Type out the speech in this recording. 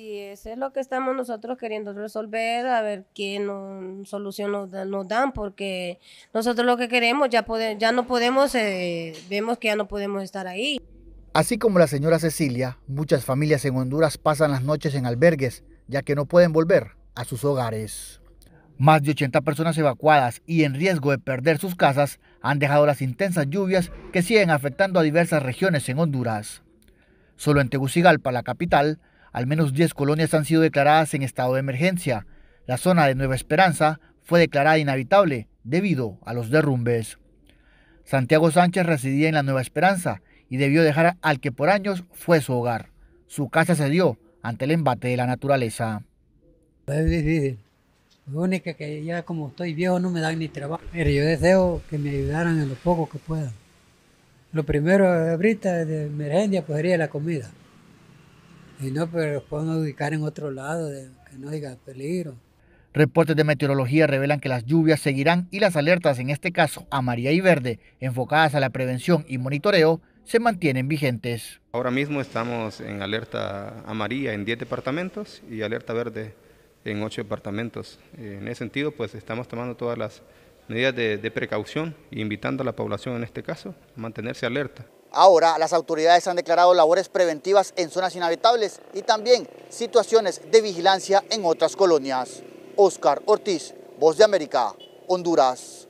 Y eso es lo que estamos nosotros queriendo resolver, a ver qué solución nos, dan, porque nosotros lo que queremos ya, ya no podemos, eh, vemos que ya no podemos estar ahí. Así como la señora Cecilia, muchas familias en Honduras pasan las noches en albergues, ya que no pueden volver a sus hogares. Más de 80 personas evacuadas y en riesgo de perder sus casas han dejado las intensas lluvias que siguen afectando a diversas regiones en Honduras. Solo en Tegucigalpa, la capital, al menos 10 colonias han sido declaradas en estado de emergencia. La zona de Nueva Esperanza fue declarada inhabitable debido a los derrumbes. Santiago Sánchez residía en la Nueva Esperanza y debió dejar al que por años fue su hogar. Su casa cedió ante el embate de la naturaleza. Es pues, difícil. Lo único que ya como estoy viejo no me dan ni trabajo. Pero yo deseo que me ayudaran en lo poco que puedan. Lo primero ahorita de emergencia pues sería la comida. Y no, pero los podemos ubicar en otro lado, de, que no diga peligro. Reportes de meteorología revelan que las lluvias seguirán y las alertas, en este caso amarilla y verde, enfocadas a la prevención y monitoreo, se mantienen vigentes. Ahora mismo estamos en alerta amarilla en 10 departamentos y alerta verde en 8 departamentos. En ese sentido, pues estamos tomando todas las medidas de, de precaución e invitando a la población en este caso a mantenerse alerta. Ahora las autoridades han declarado labores preventivas en zonas inhabitables y también situaciones de vigilancia en otras colonias. Oscar Ortiz, Voz de América, Honduras.